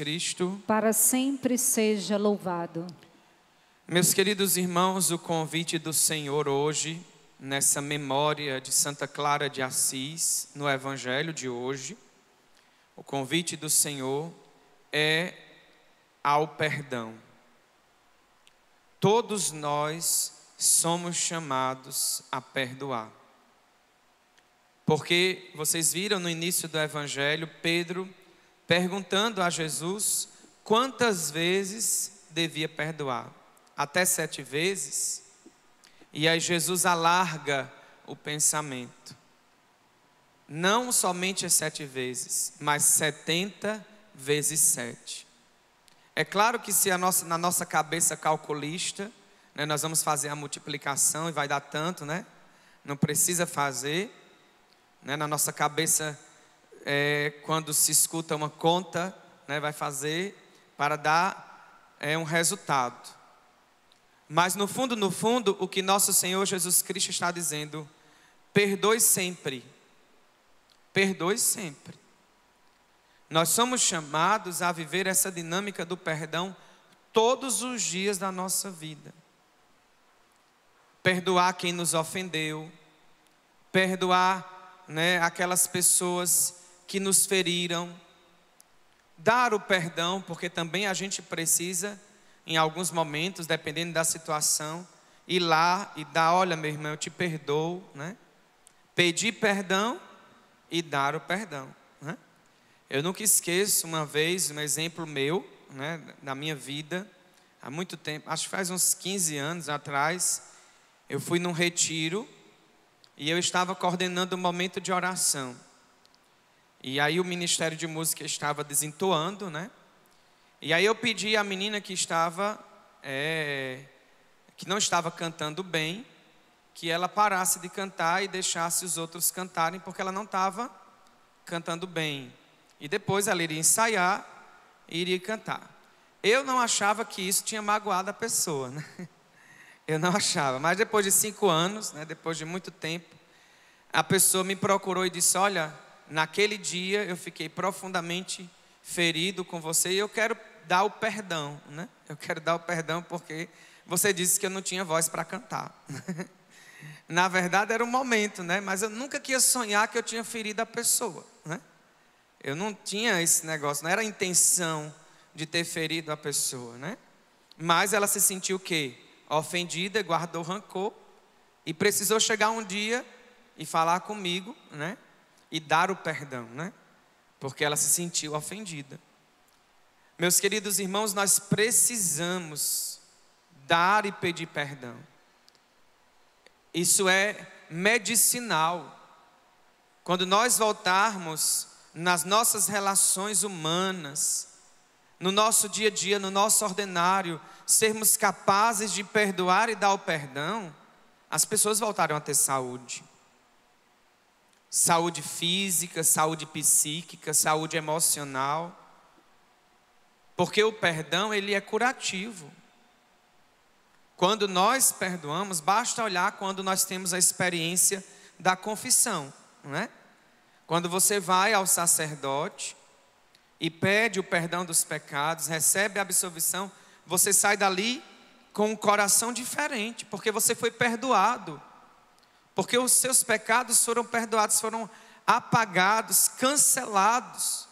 Cristo. Para sempre seja louvado. Meus queridos irmãos, o convite do Senhor hoje, nessa memória de Santa Clara de Assis, no Evangelho de hoje, o convite do Senhor é ao perdão. Todos nós somos chamados a perdoar. Porque vocês viram no início do Evangelho, Pedro perguntando a Jesus quantas vezes devia perdoar. Até sete vezes. E aí Jesus alarga o pensamento. Não somente é sete vezes, mas setenta vezes sete. É claro que se nossa, na nossa cabeça calculista, né, nós vamos fazer a multiplicação e vai dar tanto, né? Não precisa fazer. Né, na nossa cabeça é, quando se escuta uma conta, né, vai fazer para dar é, um resultado. Mas no fundo, no fundo, o que nosso Senhor Jesus Cristo está dizendo, perdoe sempre. Perdoe sempre. Nós somos chamados a viver essa dinâmica do perdão todos os dias da nossa vida. Perdoar quem nos ofendeu, perdoar né, aquelas pessoas que nos feriram, dar o perdão, porque também a gente precisa, em alguns momentos, dependendo da situação, ir lá e dar: olha, meu irmão, eu te perdoo, né? Pedir perdão e dar o perdão. Né? Eu nunca esqueço uma vez um exemplo meu, né, da minha vida, há muito tempo, acho que faz uns 15 anos atrás, eu fui num retiro e eu estava coordenando um momento de oração. E aí o Ministério de Música estava desentoando, né? E aí eu pedi à menina que estava, é, que não estava cantando bem, que ela parasse de cantar e deixasse os outros cantarem, porque ela não estava cantando bem. E depois ela iria ensaiar e iria cantar. Eu não achava que isso tinha magoado a pessoa, né? Eu não achava. Mas depois de cinco anos, né, depois de muito tempo, a pessoa me procurou e disse: Olha, naquele dia eu fiquei profundamente ferido com você e eu quero dar o perdão, né? Eu quero dar o perdão porque você disse que eu não tinha voz para cantar. Na verdade era um momento, né? Mas eu nunca queria sonhar que eu tinha ferido a pessoa, né? Eu não tinha esse negócio, não era a intenção de ter ferido a pessoa, né? Mas ela se sentiu o quê? Ofendida, guardou rancor e precisou chegar um dia e falar comigo, né? e dar o perdão, né? Porque ela se sentiu ofendida. Meus queridos irmãos, nós precisamos dar e pedir perdão. Isso é medicinal. Quando nós voltarmos nas nossas relações humanas, no nosso dia a dia, no nosso ordinário, sermos capazes de perdoar e dar o perdão, as pessoas voltarão a ter saúde saúde física, saúde psíquica, saúde emocional. Porque o perdão, ele é curativo. Quando nós perdoamos, basta olhar quando nós temos a experiência da confissão, não é? Quando você vai ao sacerdote e pede o perdão dos pecados, recebe a absolvição, você sai dali com um coração diferente, porque você foi perdoado porque os seus pecados foram perdoados, foram apagados, cancelados.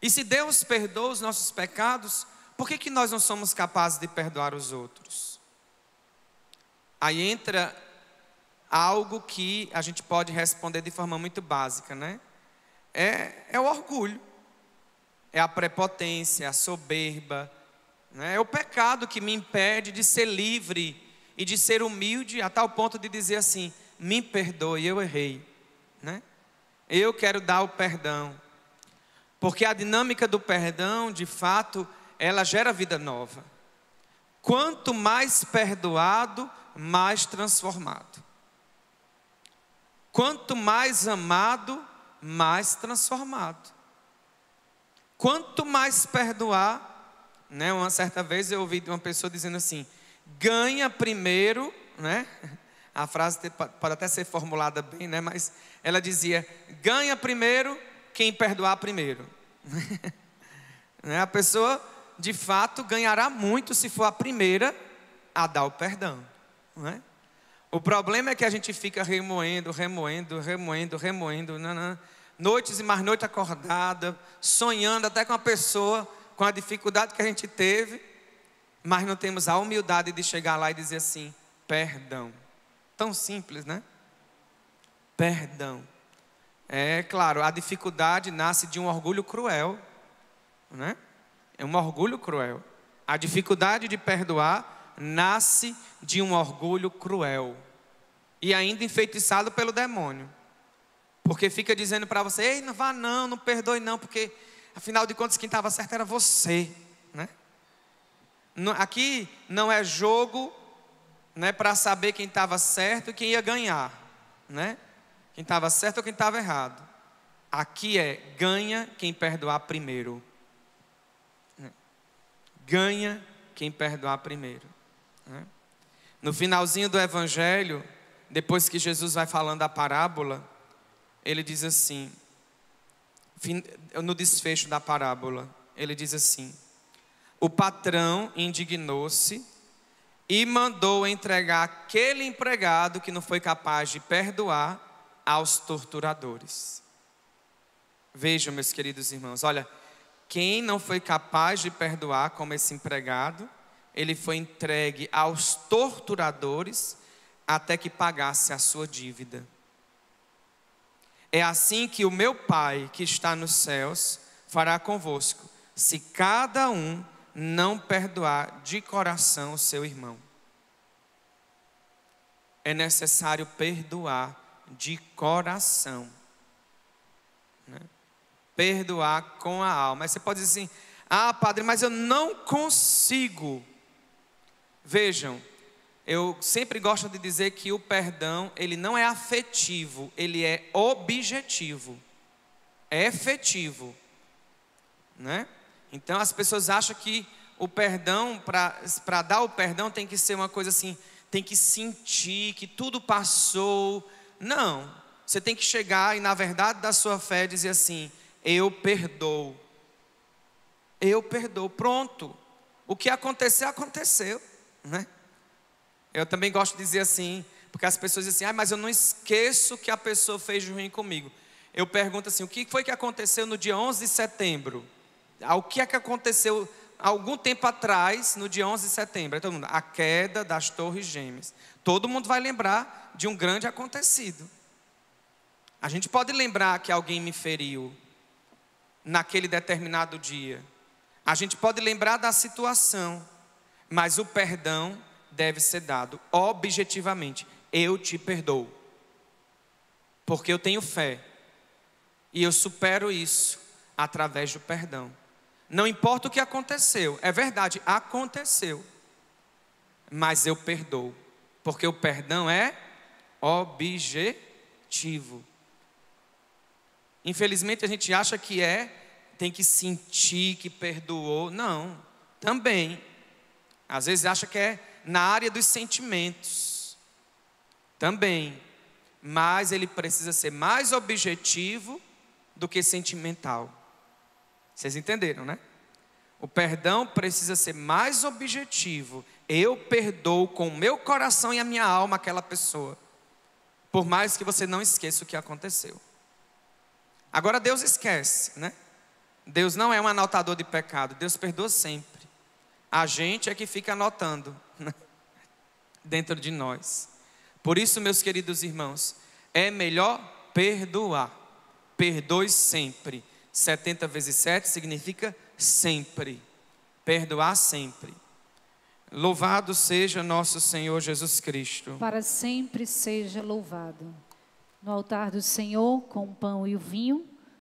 E se Deus perdoa os nossos pecados, por que, que nós não somos capazes de perdoar os outros? Aí entra algo que a gente pode responder de forma muito básica, né? É, é o orgulho, é a prepotência, a soberba, né? é o pecado que me impede de ser livre e de ser humilde a tal ponto de dizer assim: me perdoe, eu errei. Né? Eu quero dar o perdão. Porque a dinâmica do perdão, de fato, ela gera vida nova. Quanto mais perdoado, mais transformado. Quanto mais amado, mais transformado. Quanto mais perdoar, né? Uma certa vez eu ouvi de uma pessoa dizendo assim: ganha primeiro, né? A frase pode até ser formulada bem, né? Mas ela dizia: ganha primeiro quem perdoar primeiro. Né? A pessoa, de fato, ganhará muito se for a primeira a dar o perdão. É? O problema é que a gente fica remoendo, remoendo, remoendo, remoendo, noites e mais noites acordada, sonhando até com a pessoa, com a dificuldade que a gente teve mas não temos a humildade de chegar lá e dizer assim: perdão. Tão simples, né? Perdão. É claro, a dificuldade nasce de um orgulho cruel, né? É um orgulho cruel. A dificuldade de perdoar nasce de um orgulho cruel e ainda enfeitiçado pelo demônio. Porque fica dizendo para você: "Ei, não vá não, não perdoe não, porque afinal de contas quem estava certo era você". Aqui não é jogo né, para saber quem estava certo e quem ia ganhar. Né? Quem estava certo ou quem estava errado. Aqui é ganha quem perdoar primeiro. Né? Ganha quem perdoar primeiro. Né? No finalzinho do Evangelho, depois que Jesus vai falando a parábola, ele diz assim, no desfecho da parábola, ele diz assim: o patrão indignou-se e mandou entregar aquele empregado que não foi capaz de perdoar aos torturadores. Vejam, meus queridos irmãos, olha, quem não foi capaz de perdoar, como esse empregado, ele foi entregue aos torturadores até que pagasse a sua dívida. É assim que o meu Pai que está nos céus fará convosco, se cada um não perdoar de coração o seu irmão. É necessário perdoar de coração. Né? Perdoar com a alma. Aí você pode dizer assim: ah, padre, mas eu não consigo. Vejam, eu sempre gosto de dizer que o perdão, ele não é afetivo, ele é objetivo. É efetivo, né? Então as pessoas acham que o perdão, para dar o perdão, tem que ser uma coisa assim, tem que sentir que tudo passou. Não. Você tem que chegar e, na verdade, da sua fé, dizer assim: Eu perdoo. Eu perdoo. Pronto. O que aconteceu, aconteceu. Né? Eu também gosto de dizer assim, porque as pessoas dizem assim: ah, mas eu não esqueço que a pessoa fez ruim comigo. Eu pergunto assim: O que foi que aconteceu no dia 11 de setembro? ao que é que aconteceu algum tempo atrás, no dia 11 de setembro. todo mundo, a queda das Torres Gêmeas. Todo mundo vai lembrar de um grande acontecido. A gente pode lembrar que alguém me feriu naquele determinado dia. A gente pode lembrar da situação, mas o perdão deve ser dado objetivamente. Eu te perdoo, porque eu tenho fé e eu supero isso através do perdão. Não importa o que aconteceu, é verdade, aconteceu. Mas eu perdoo, porque o perdão é objetivo. Infelizmente a gente acha que é, tem que sentir que perdoou. Não, também. Às vezes acha que é na área dos sentimentos. Também. Mas ele precisa ser mais objetivo do que sentimental. Vocês entenderam, né? O perdão precisa ser mais objetivo. Eu perdoo com o meu coração e a minha alma aquela pessoa. Por mais que você não esqueça o que aconteceu. Agora Deus esquece, né? Deus não é um anotador de pecado, Deus perdoa sempre. A gente é que fica anotando né? dentro de nós. Por isso, meus queridos irmãos, é melhor perdoar. Perdoe sempre. 70 vezes 7 significa sempre, perdoar sempre. Louvado seja nosso Senhor Jesus Cristo. Para sempre seja louvado. No altar do Senhor, com o pão e o vinho,